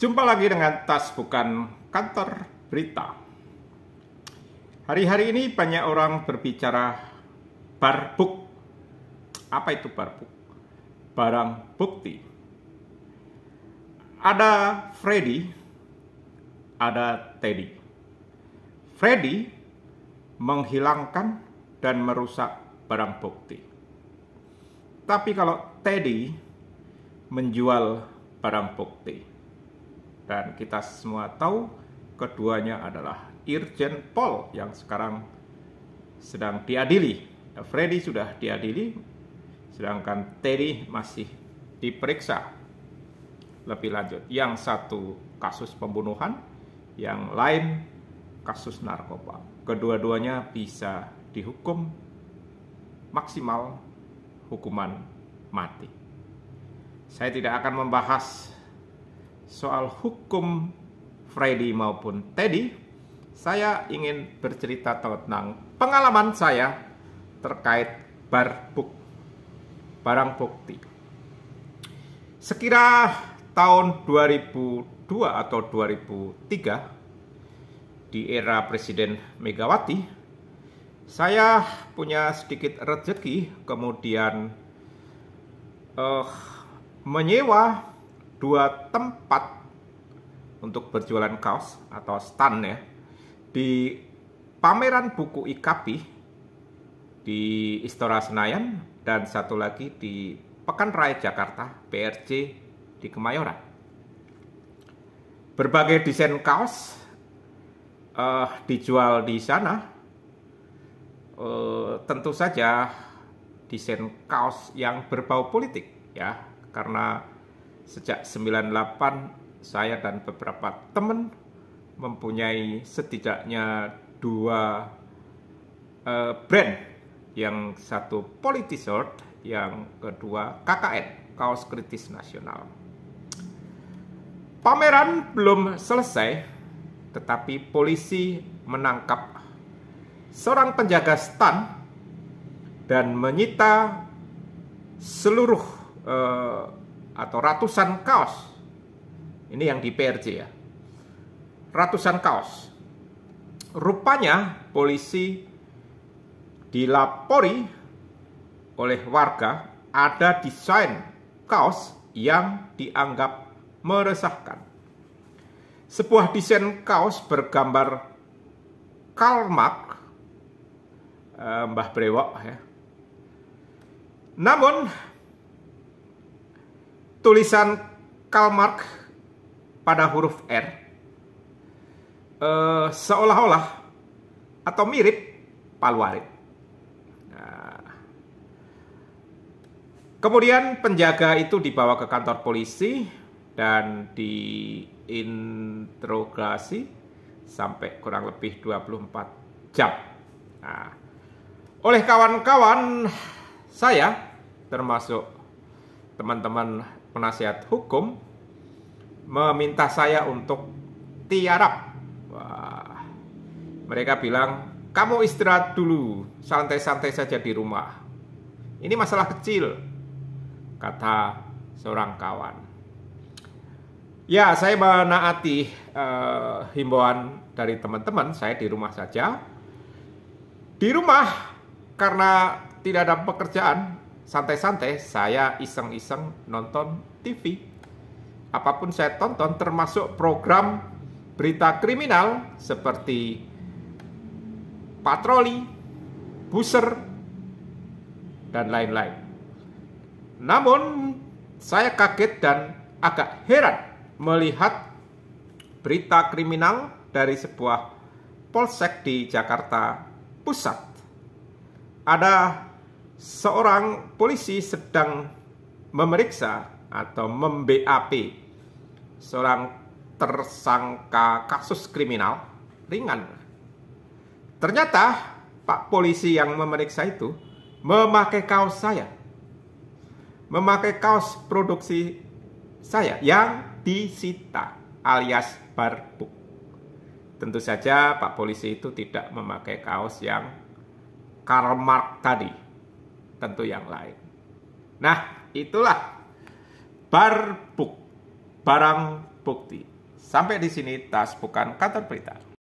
Jumpa lagi dengan Tas Bukan Kantor Berita. Hari-hari ini banyak orang berbicara barbuk. Apa itu barbuk? Barang bukti. Ada Freddy, ada Teddy. Freddy menghilangkan dan merusak barang bukti. Tapi kalau Teddy menjual barang bukti dan kita semua tahu keduanya adalah Irjen Pol yang sekarang sedang diadili. Freddy sudah diadili, sedangkan Terry masih diperiksa lebih lanjut. Yang satu kasus pembunuhan, yang lain kasus narkoba. Kedua-duanya bisa dihukum maksimal hukuman mati. Saya tidak akan membahas soal hukum Freddy maupun Teddy, saya ingin bercerita tentang pengalaman saya terkait barbuk barang bukti. Sekira tahun 2002 atau 2003 di era Presiden Megawati, saya punya sedikit rezeki kemudian uh, menyewa dua tempat untuk berjualan kaos atau stand ya di pameran buku Ikapi di Istora Senayan dan satu lagi di Pekan Raya Jakarta (PRC) di Kemayoran. Berbagai desain kaos uh, dijual di sana. Uh, tentu saja desain kaos yang berbau politik ya karena Sejak 98 saya dan beberapa teman mempunyai setidaknya dua uh, brand yang satu politisort, yang kedua KKN, kaos kritis nasional. Pameran belum selesai, tetapi polisi menangkap seorang penjaga stan dan menyita seluruh uh, atau ratusan kaos. Ini yang di PRJ ya. Ratusan kaos. Rupanya polisi dilapori oleh warga ada desain kaos yang dianggap meresahkan. Sebuah desain kaos bergambar Karl Marx, eh, Mbah Brewok ya. Namun tulisan Karl Marx pada huruf R uh, seolah-olah atau mirip palwarit. Nah. Kemudian penjaga itu dibawa ke kantor polisi dan diinterogasi sampai kurang lebih 24 jam. Nah, oleh kawan-kawan saya termasuk teman-teman penasihat hukum meminta saya untuk tiarap. Wah, mereka bilang, kamu istirahat dulu, santai-santai saja di rumah. Ini masalah kecil, kata seorang kawan. Ya, saya menaati uh, himbauan dari teman-teman, saya di rumah saja. Di rumah, karena tidak ada pekerjaan, santai-santai saya iseng-iseng nonton TV. Apapun saya tonton termasuk program berita kriminal seperti patroli, buser, dan lain-lain. Namun saya kaget dan agak heran melihat berita kriminal dari sebuah polsek di Jakarta Pusat. Ada seorang polisi sedang memeriksa atau membap seorang tersangka kasus kriminal ringan. Ternyata Pak polisi yang memeriksa itu memakai kaos saya. Memakai kaos produksi saya yang disita alias barbuk. Tentu saja Pak polisi itu tidak memakai kaos yang Karl Marx tadi tentu yang lain. Nah, itulah bar buk, barang bukti. Sampai di sini tas bukan kantor berita.